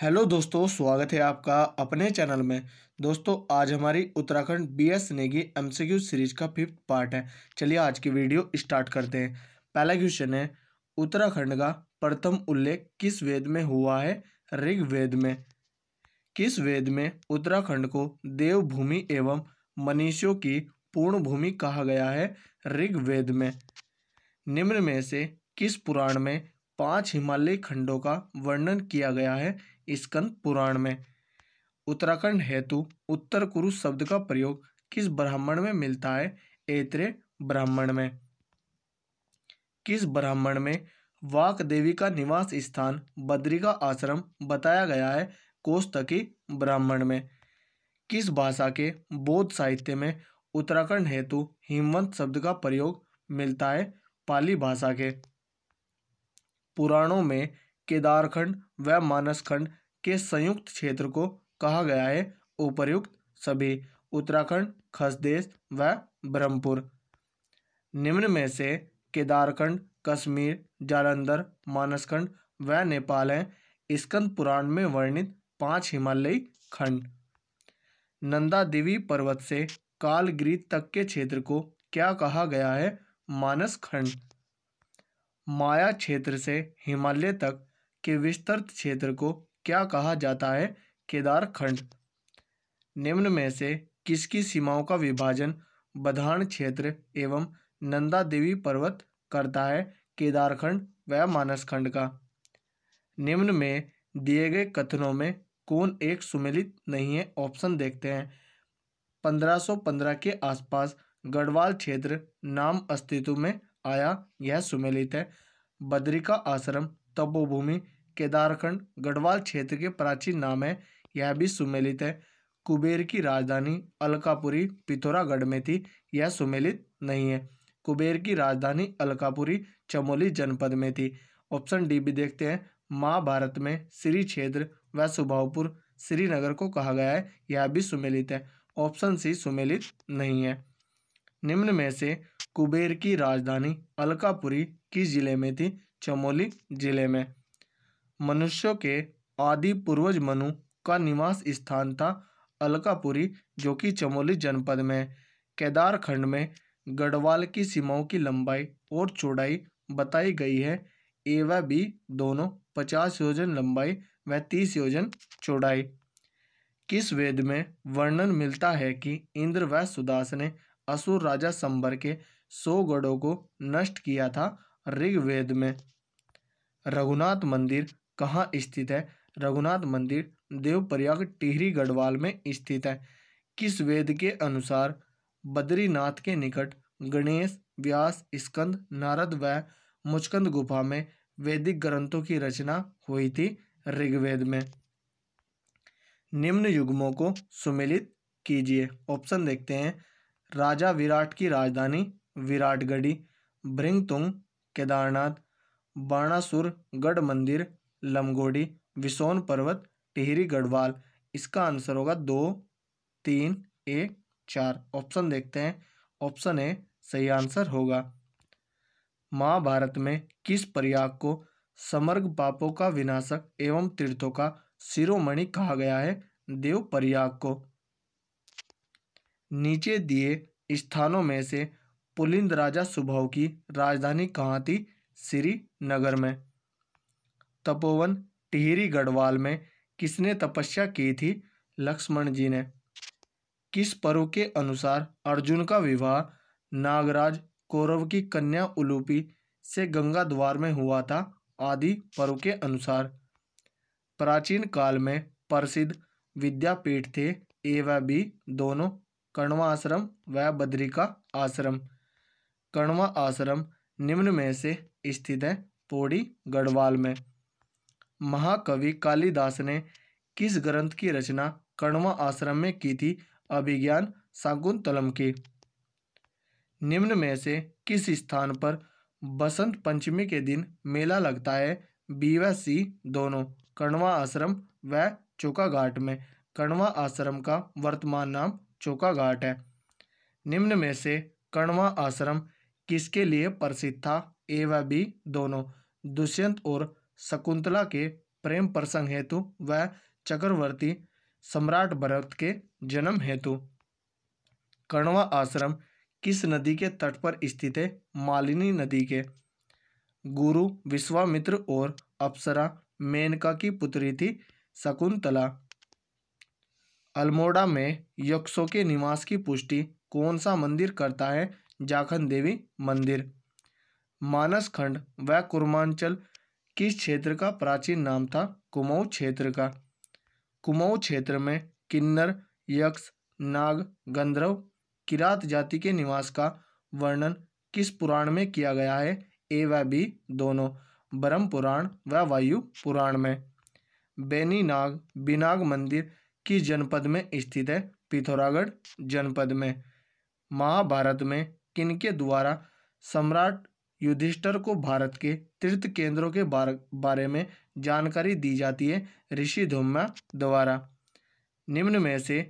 hello दोस्तों स्वागत है आपका अपने चैनल में दोस्तों आज हमारी Uttarakhand B S Negi M series का फिफ्थ पार्ट है चलिए आज की वीडियो स्टार्ट करते हैं पहला क्वेश्चन है उत्तराखंड का प्रथम उल्लेख किस वेद में हुआ है ऋग वेद में किस वेद में उत्तराखंड को देवभूमि एवं मनीषियों की पूर्ण भूमि कहा गया है ऋग वेद में निम्न में से किस पुराण में पांच हिमालयी खंडों का वर्णन किया गया है स्कंद पुराण में उत्तराखंड हेतु उत्तर कुरु शब्द का प्रयोग किस ब्राह्मण में मिलता है ऐत्रे ब्राह्मण में किस ब्राह्मण में वाक देवी का निवास स्थान बद्री का आश्रम बताया गया है कोस्तकी ब्राह्मण में किस भाषा के बौद्ध साहित्य में उत्तराखंड हेतु हिमवंत शब्द का प्रयोग मिलता है पाली भाषा के पुराणों में केदारखंड व मानसखंड के संयुक्त क्षेत्र को कहा गया है उपर्युक्त सभी उत्तराखंड खसदेश व ब्रह्मपुर निम्न में से केदारखंड कश्मीर जालंधर मानसखंड व नेपाल हैं स्कंद पुराण में वर्णित पांच हिमालयी खंड नंदा देवी पर्वत से कालगिरी तक के क्षेत्र को क्या कहा गया है मानस खंड माया क्षेत्र से हिमालय तक के विस्तृत क्षेत्र को क्या कहा जाता है केदार खंड निम्न में से किसकी सीमाओं का विभाजन बधान क्षेत्र एवं नंदा देवी पर्वत करता है केदारखंड व मानसखंड का निम्न में दिए गए कथनों में कौन एक सुमेलित नहीं है ऑप्शन देखते हैं 1515 के आसपास गढ़वाल क्षेत्र नाम अस्तित्व में आया यह सुमेलित है बद्रिका आश्रम तपोभूमि केदारखंड गढ़वाल क्षेत्र के प्राचीन नाम है यह भी सुमेलित है कुबेर की राजधानी अलकापुरी पिथौरागढ़ में थी यह सुमेलित नहीं है कुबेर की राजधानी अलकापुरी चमोली जनपद में थी ऑप्शन डी भी देखते हैं महाभारत में श्री क्षेत्र व सुभावपुर श्रीनगर को कहा गया है यह भी सुमेलित है ऑप्शन सी सुमेलित नहीं है निम्न में से कुबेर की राजधानी अलकापुरी किस जिले में थी चमोली जिले में मनुष्यों के आदि पूर्वज मनु का निवास स्थान था अलकापुरी जो कि चमोली जनपद में केदारखंड में गढ़वाल की सीमाओं की लंबाई और चौड़ाई बताई गई है ए व बी दोनों पचास योजन लंबाई व तीस योजन चौड़ाई किस वेद में वर्णन मिलता है कि इंद्र व सुदास ने असुर राजा संबर के सौ गढ़ों को नष्ट किया था ऋग्वेद में रघुनाथ मंदिर कहाँ स्थित है रघुनाथ मंदिर देवप्रयाग टिहरी गढ़वाल में स्थित है किस वेद के अनुसार बद्रीनाथ के निकट गणेश व्यास स्कंद नारद व मुचकंद गुफा में वैदिक ग्रंथों की रचना हुई थी ऋग्वेद में निम्न युग्मों को सुमिलित कीजिए ऑप्शन देखते हैं राजा विराट की राजधानी विराटगढ़ी भृंगतुंग केदारनाथ बाणासुर गढ़ मंदिर लमगोडी विसोन पर्वत टिहरी गढ़वाल इसका आंसर होगा दो तीन एक चार ऑप्शन देखते हैं ऑप्शन ए सही आंसर होगा महाभारत में किस प्रयाग को समर्ग पापों का विनाशक एवं तीर्थों का शिरोमणि कहा गया है देव प्रयाग को नीचे दिए स्थानों में से पुलिंद राजा सुबह की राजधानी कहाँ थी श्रीनगर में तपोवन टिहरी गढ़वाल में किसने तपस्या की थी लक्ष्मण जी ने किस पर्व के अनुसार अर्जुन का विवाह नागराज कौरव की कन्या उलूपी से गंगा द्वार में हुआ था आदि पर्व के अनुसार प्राचीन काल में प्रसिद्ध विद्यापीठ थे ए व बी दोनों कण्वा आश्रम व बद्रिका आश्रम कण्वा आश्रम निम्न में से स्थित है पौड़ी गढ़वाल में महाकवि कालिदास ने किस ग्रंथ की रचना कणवा आश्रम में की थी अभिज्ञान शाकुंतलम की निम्न में से किस स्थान पर बसंत पंचमी के दिन मेला लगता है बी व सी दोनों कणवा आश्रम व चोका घाट में कणवा आश्रम का वर्तमान नाम चोका घाट है निम्न में से कणवा आश्रम किसके लिए प्रसिद्ध था ए व बी दोनों दुष्यंत और शकुंतला के प्रेम प्रसंग हेतु व चक्रवर्ती सम्राट भरत के जन्म हेतु कणवा आश्रम किस नदी के तट पर स्थित है मालिनी नदी के गुरु विश्वामित्र और अप्सरा मेनका की पुत्री थी शकुंतला अल्मोड़ा में यक्षों के निवास की पुष्टि कौन सा मंदिर करता है जाखन देवी मंदिर मानस खंड व कुरमांचल किस क्षेत्र का प्राचीन नाम था कुमाऊ क्षेत्र का कुमाऊ क्षेत्र में किन्नर यक्ष नाग गंधर्व किरात जाति के निवास का वर्णन किस पुराण में किया गया है ए व बी दोनों ब्रह्म पुराण व वायु पुराण में बेनी नाग बिनाग मंदिर किस जनपद में स्थित है पिथौरागढ़ जनपद में महाभारत में किनके द्वारा सम्राट युधिष्ठर को भारत के तीर्थ केंद्रों के बारे में जानकारी दी जाती है ऋषि धोम्या द्वारा निम्न में से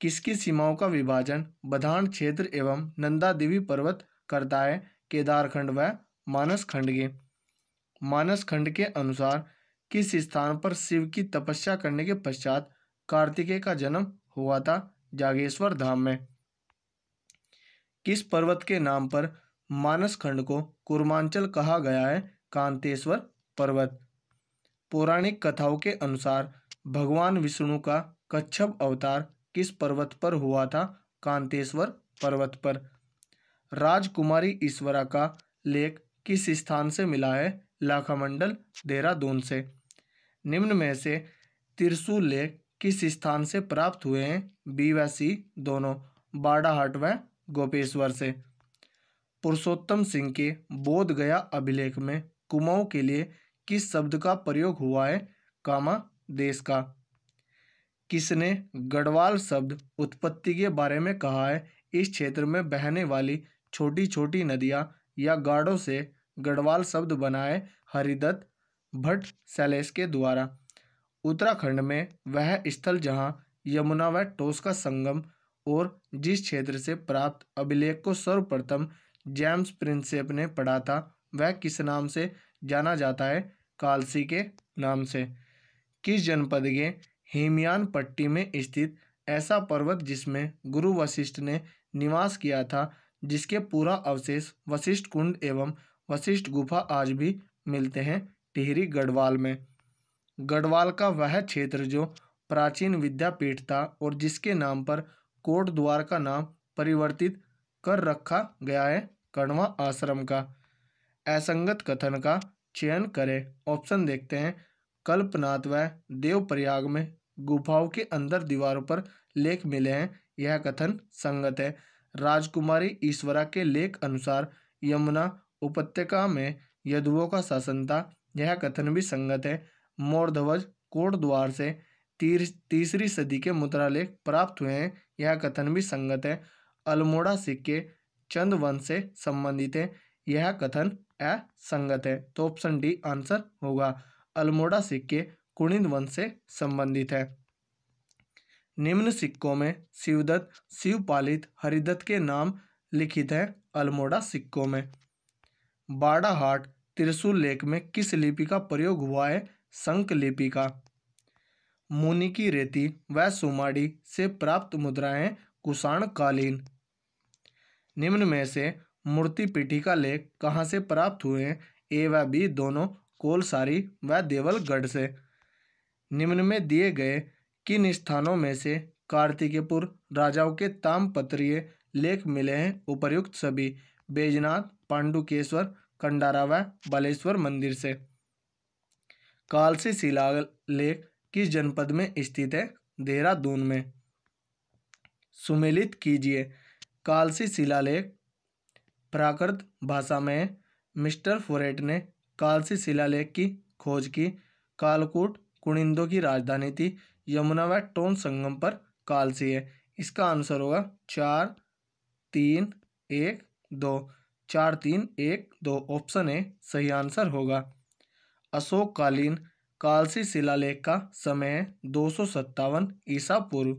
किसकी सीमाओं का विभाजन बधान क्षेत्र एवं नंदा देवी पर्वत करता है केदारखंड व मानस खंड के मानस खंड के अनुसार किस स्थान पर शिव की तपस्या करने के पश्चात कार्तिकेय का जन्म हुआ था जागेश्वर धाम में किस पर्वत के नाम पर मानस खंड को कुर्मांचल कहा गया है कांतेश्वर पर्वत पौराणिक कथाओं के अनुसार भगवान विष्णु का कच्छप अवतार किस पर्वत पर हुआ था कांतेश्वर पर्वत पर राजकुमारी ईश्वरा का लेख किस स्थान से मिला है लाखामंडल देहरादून से निम्न में से त्रिशूल लेख किस स्थान से प्राप्त हुए हैं बी व सी दोनों बाड़ाहाट व गोपेश्वर से पुरुषोत्तम सिंह के बोध गया अभिलेख में कुमाऊं के लिए किस शब्द का प्रयोग हुआ है कामा देश का किसने गढ़वाल शब्द उत्पत्ति के बारे में कहा है इस क्षेत्र में बहने वाली छोटी छोटी नदियां या गाड़ों से गढ़वाल शब्द बनाए हरिदत्त भट्ट सैलेश के द्वारा उत्तराखंड में वह स्थल जहाँ यमुना व टोस का संगम और जिस क्षेत्र से प्राप्त अभिलेख को सर्वप्रथम जेम्स प्रिंसेप ने पढ़ा था वह किस नाम से जाना जाता है कालसी के नाम से किस जनपद के हिमयान पट्टी में स्थित ऐसा पर्वत जिसमें गुरु वशिष्ठ ने निवास किया था जिसके पूरा अवशेष वशिष्ठ कुंड एवं वशिष्ठ गुफा आज भी मिलते हैं टिहरी गढ़वाल में गढ़वाल का वह क्षेत्र जो प्राचीन विद्यापीठ था और जिसके नाम पर कोट द्वार का नाम परिवर्तित कर रखा गया है कणवा आश्रम का असंगत कथन का चयन करें ऑप्शन देखते हैं कल्पनाथ व देवप्रयाग में गुफाओं के अंदर दीवारों पर लेख मिले हैं यह कथन संगत है राजकुमारी ईश्वरा के लेख अनुसार यमुना उपत्यका में यदुओं का शासन था यह कथन भी संगत है कोट कोटद्वार से तीर तीसरी सदी के मुद्रा लेख प्राप्त हुए हैं यह कथन भी संगत है अल्मोड़ा सिक्के चंद वंश से संबंधित हैं यह कथन असंगत है तो ऑप्शन डी आंसर होगा अल्मोड़ा सिक्के कुणिंद वंश से संबंधित है निम्न सिक्कों में शिवदत्त शिवपालित हरिदत्त के नाम लिखित है अल्मोड़ा सिक्कों में बाड़ाहाट त्रिशूल लेख में किस लिपि का प्रयोग हुआ है संक लिपि का मुनिकी रेती व सुमाड़ी से प्राप्त मुद्राएं कालीन निम्न में से मूर्ति का लेख कहाँ से प्राप्त हुए हैं ए व बी दोनों कोलसारी व देवलगढ़ से निम्न में दिए गए किन स्थानों में से कार्तिकेयपुर राजाओं के तामपत्रीय लेख मिले हैं उपर्युक्त सभी बैजनाथ पांडुकेश्वर कंडारा व बालेश्वर मंदिर से कालसी शिला लेख किस जनपद में स्थित है देहरादून में सुमेलित कीजिए कालसी शिलालेख प्राकृत भाषा में मिस्टर फोरेट ने कालसी शिलालेख की खोज की कालकूट कुणिंदों की राजधानी थी यमुना व टोन संगम पर कालसी है इसका आंसर होगा चार तीन एक दो चार तीन एक दो ऑप्शन ए सही आंसर होगा अशोक कालीन कालसी शिलालेख का समय दो सौ सत्तावन ईसा पूर्व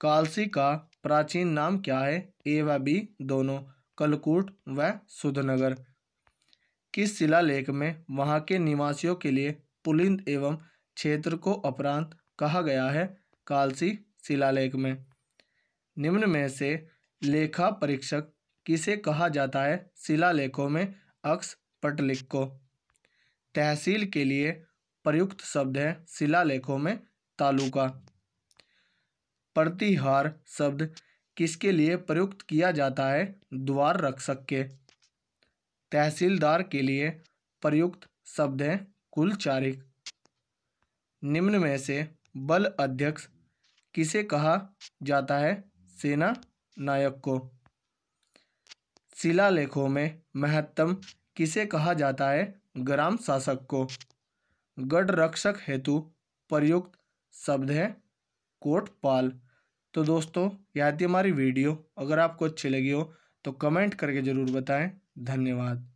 कालसी का प्राचीन नाम क्या है ए व बी दोनों कलकूट व सुधनगर किस शिलालेख में वहाँ के निवासियों के लिए पुलिंद एवं क्षेत्र को अपरांत कहा गया है कालसी शिलालेख में निम्न में से लेखा परीक्षक किसे कहा जाता है शिलालेखों में अक्ष पटलिख को तहसील के लिए प्रयुक्त शब्द है शिलालेखों में तालुका प्रतिहार शब्द किसके लिए प्रयुक्त किया जाता है द्वार रक्षक के तहसीलदार के लिए प्रयुक्त शब्द हैं कुल चारिक निम्न में से बल अध्यक्ष किसे कहा जाता है सेना नायक को शिलालेखों में महत्तम किसे कहा जाता है ग्राम शासक को गढ़ रक्षक हेतु प्रयुक्त शब्द है कोट पाल तो दोस्तों याद थी हमारी वीडियो अगर आपको अच्छी लगी हो तो कमेंट करके ज़रूर बताएं धन्यवाद